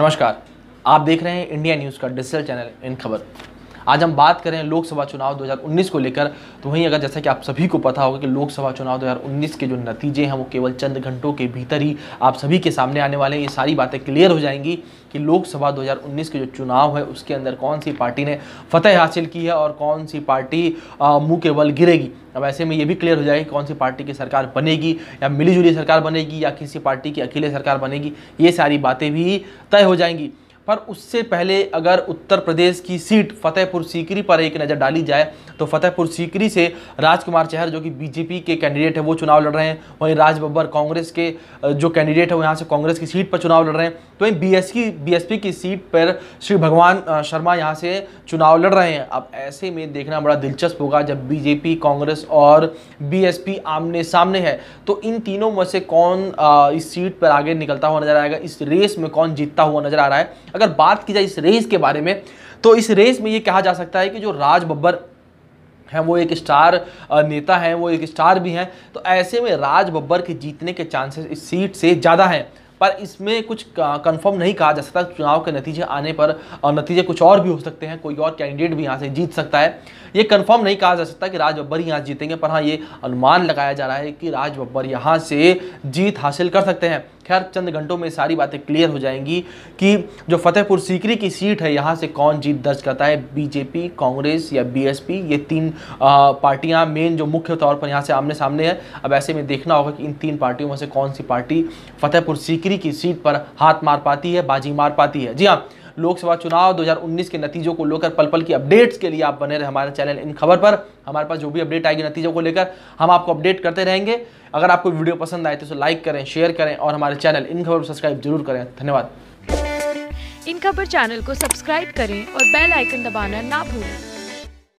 नमस्कार आप देख रहे हैं इंडिया न्यूज़ का डिजिटल चैनल इन खबर आज हम बात करें लोकसभा चुनाव 2019 को लेकर तो वहीं अगर जैसा कि आप सभी को पता होगा कि लोकसभा चुनाव 2019 के जो नतीजे हैं वो केवल चंद घंटों के भीतर ही आप सभी के सामने आने वाले हैं ये सारी बातें क्लियर हो जाएंगी कि लोकसभा 2019 के जो चुनाव है उसके अंदर कौन सी पार्टी ने फतेह हासिल की है और कौन सी पार्टी मुँह के बल गिरेगी अब ऐसे में ये भी क्लियर हो जाएगी कौन सी पार्टी की सरकार बनेगी या मिली सरकार बनेगी या किसी पार्टी की अकेले सरकार बनेगी ये सारी बातें भी तय हो जाएंगी पर उससे पहले अगर उत्तर प्रदेश की सीट फतेहपुर सीकरी पर एक नज़र डाली जाए तो फतेहपुर सीकरी से राजकुमार चहर जो कि बीजेपी के कैंडिडेट है वो चुनाव लड़ रहे हैं वहीं राज बब्बर कांग्रेस के जो कैंडिडेट है वो यहाँ से कांग्रेस की सीट पर चुनाव लड़ रहे हैं तो वहीं बी एस की बी की सीट पर श्री भगवान शर्मा यहाँ से चुनाव लड़ रहे हैं अब ऐसे में देखना बड़ा दिलचस्प होगा जब बीजेपी कांग्रेस और बी आमने सामने है तो इन तीनों में से कौन इस सीट पर आगे निकलता हुआ नजर आएगा इस रेस में कौन जीतता हुआ नजर आ रहा है अगर बात की जाए इस रेस के बारे में तो इस रेस में ये कहा जा सकता है कि जो राज बब्बर हैं वो एक स्टार नेता हैं वो एक स्टार भी हैं तो ऐसे में राज बब्बर के जीतने के चांसेस इस सीट से ज़्यादा हैं पर इसमें कुछ कंफर्म नहीं कहा जा सकता चुनाव के नतीजे आने पर और नतीजे कुछ और भी हो सकते हैं कोई और कैंडिडेट भी यहाँ से जीत सकता है ये कंफर्म नहीं कहा जा सकता कि राज बब्बर यहाँ जीतेंगे पर हाँ ये अनुमान लगाया जा रहा है कि राज बब्बर यहाँ से जीत हासिल कर सकते हैं खैर चंद घंटों में सारी बातें क्लियर हो जाएंगी कि जो फतेहपुर सीकरी की सीट है यहाँ से कौन जीत दर्ज करता है बीजेपी कांग्रेस या बीएसपी ये तीन पार्टियाँ मेन जो मुख्य तौर पर यहाँ से आमने सामने है अब ऐसे में देखना होगा कि इन तीन पार्टियों में से कौन सी पार्टी फतेहपुर सीकरी की सीट पर हाथ मार पाती है बाजी मार पाती है जी हाँ लोकसभा चुनाव 2019 के नतीजों को लेकर पल पल की अपडेट्स के लिए आप बने रहे हमारे चैनल इन खबर पर हमारे पास जो भी अपडेट आएगी नतीजों को लेकर हम आपको अपडेट करते रहेंगे अगर आपको वीडियो पसंद आए तो लाइक करें शेयर करें और हमारे चैनल इन खबर सब्सक्राइब जरूर करें धन्यवाद इन खबर चैनल को सब्सक्राइब करें और बेल आइकन दबाना ना भूलें